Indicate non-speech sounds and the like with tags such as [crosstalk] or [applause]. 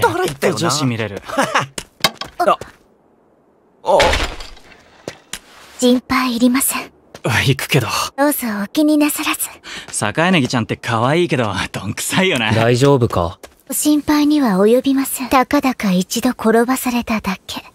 とった女子見れる [laughs] ああ心配いりません行くけどどうぞお気になさらず坂柳ちゃんって可愛いけどどんくさいよね大丈夫か心配には及びませんたかだか一度転ばされただけ